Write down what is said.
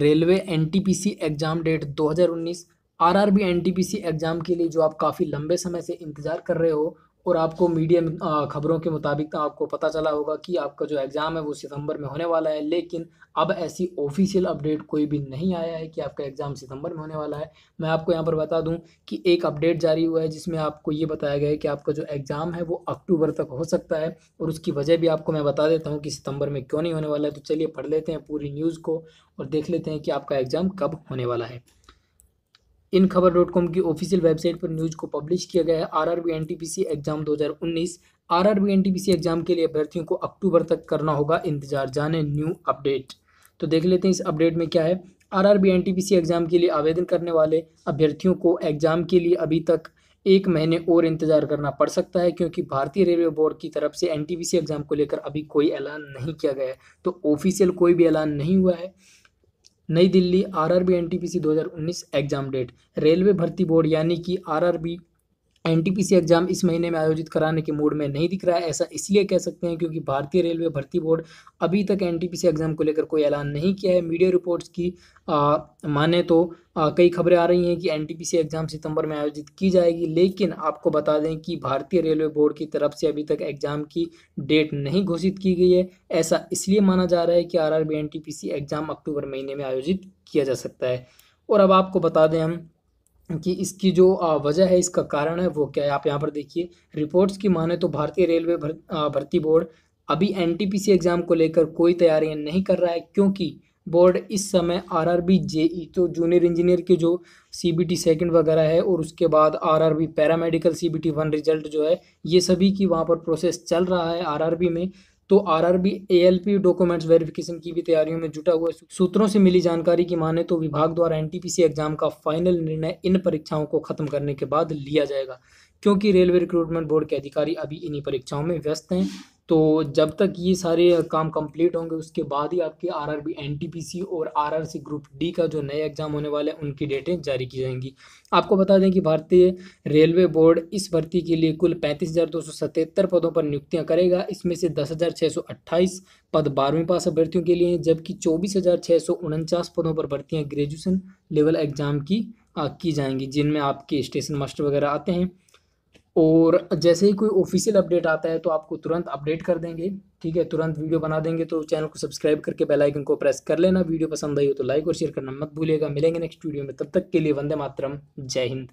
railway NTPC exam date 2019 RRB NTPC exam के लिए जो आप काफ़ी लंबे समय से इंतज़ार कर रहे हो और आपको मीडिया खबरों के मुताबिक तो आपको पता चला होगा कि आपका जो एग्ज़ाम है वो सितंबर में होने वाला है लेकिन अब ऐसी ऑफिशियल अपडेट कोई भी नहीं आया है कि आपका एग्ज़ाम सितंबर में होने वाला है मैं आपको यहाँ पर बता दूँ कि एक अपडेट जारी हुआ है जिसमें आपको ये बताया गया है कि आपका जो एग्ज़ाम है वो अक्टूबर तक हो सकता है और उसकी वजह भी आपको मैं बता देता हूँ कि सितंबर में क्यों नहीं होने वाला है तो चलिए पढ़ लेते हैं पूरी न्यूज़ को और देख लेते हैं कि आपका एग्ज़ाम कब होने वाला है इन खबर डॉट कॉम की ऑफिशियल वेबसाइट पर न्यूज़ को पब्लिश किया गया है R R B N T P C exam दो हज़ार उन्नीस R R B N T P C exam के लिए अभ्यर्थियों को अक्टूबर तक करना होगा इंतजार जाने न्यू अपडेट तो देख लेते हैं इस अपडेट में क्या है R R B N T P C exam के लिए आवेदन करने वाले अभ्यर्थियों को एग्जाम के लिए अभी तक एक महीने और इंतजार करना पड़ सकता है क्योंकि भारतीय रेलवे बोर्ड की तरफ से एन एग्ज़ाम को लेकर अभी कोई ऐलान नहीं किया गया है तो ऑफिशियल कोई भी ऐलान नहीं हुआ है नई Delhi RRB NTPC 2019 exam date railway भर्ती बोर्ड यानी कि आरआरबी एन एग्जाम इस महीने में आयोजित कराने के मूड में नहीं दिख रहा है ऐसा इसलिए कह सकते हैं क्योंकि भारतीय रेलवे भर्ती बोर्ड अभी तक एन एग्जाम को लेकर कोई ऐलान नहीं किया है मीडिया रिपोर्ट्स की आ, माने तो आ, कई खबरें आ रही हैं कि एन एग्जाम सितंबर में आयोजित की जाएगी लेकिन आपको बता दें कि भारतीय रेलवे बोर्ड की तरफ से अभी तक एग्जाम की डेट नहीं घोषित की गई है ऐसा इसलिए माना जा रहा है कि आर आर एग्जाम अक्टूबर महीने में आयोजित किया जा सकता है और अब आपको बता दें हम कि इसकी जो वजह है इसका कारण है वो क्या है आप यहाँ पर देखिए रिपोर्ट्स की माने तो भारतीय रेलवे भर्ती बोर्ड अभी एनटीपीसी एग्ज़ाम को लेकर कोई तैयारियां नहीं कर रहा है क्योंकि बोर्ड इस समय आरआरबी जेई e, तो जूनियर इंजीनियर के जो सीबीटी सेकंड वगैरह है और उसके बाद RRB paramedical CBT one result जो है ये सभी की वहाँ पर प्रोसेस चल रहा है आरआरबी में तो आरआरबी एएलपी डॉक्यूमेंट्स वेरिफिकेशन की भी तैयारियों में जुटा हुआ सूत्रों से मिली जानकारी की माने तो विभाग द्वारा एनटीपीसी एग्जाम का फाइनल निर्णय इन परीक्षाओं को खत्म करने के बाद लिया जाएगा क्योंकि रेलवे रिक्रूटमेंट बोर्ड के अधिकारी अभी इन्हीं परीक्षाओं में व्यस्त हैं तो जब तक ये सारे काम कंप्लीट होंगे उसके बाद ही आपके R R B N T P C और R R C group D का जो नए एग्ज़ाम होने वाले हैं उनकी डेटें जारी की जाएंगी आपको बता दें कि भारतीय रेलवे बोर्ड इस भर्ती के लिए कुल पैंतीस हज़ार दो सौ सतहत्तर पदों पर नियुक्तियां करेगा इसमें से दस हज़ार छः सौ अट्ठाईस पद बारहवीं पास अभ्यर्थियों के लिए हैं जबकि चौबीस हज़ार छः सौ उनचास पदों पर भर्तियाँ ग्रेजुएसन लेवल एग्ज़ाम की की जाएंगी जिनमें आपके स्टेशन मास्टर वगैरह आते हैं और जैसे ही कोई ऑफिशियल अपडेट आता है तो आपको तुरंत अपडेट कर देंगे ठीक है तुरंत वीडियो बना देंगे तो चैनल को सब्सक्राइब करके बेल आइकन को प्रेस कर लेना वीडियो पसंद आई हो तो लाइक और शेयर करना मत भूलिएगा मिलेंगे नेक्स्ट वीडियो में तब तक के लिए वंदे मातरम जय हिंद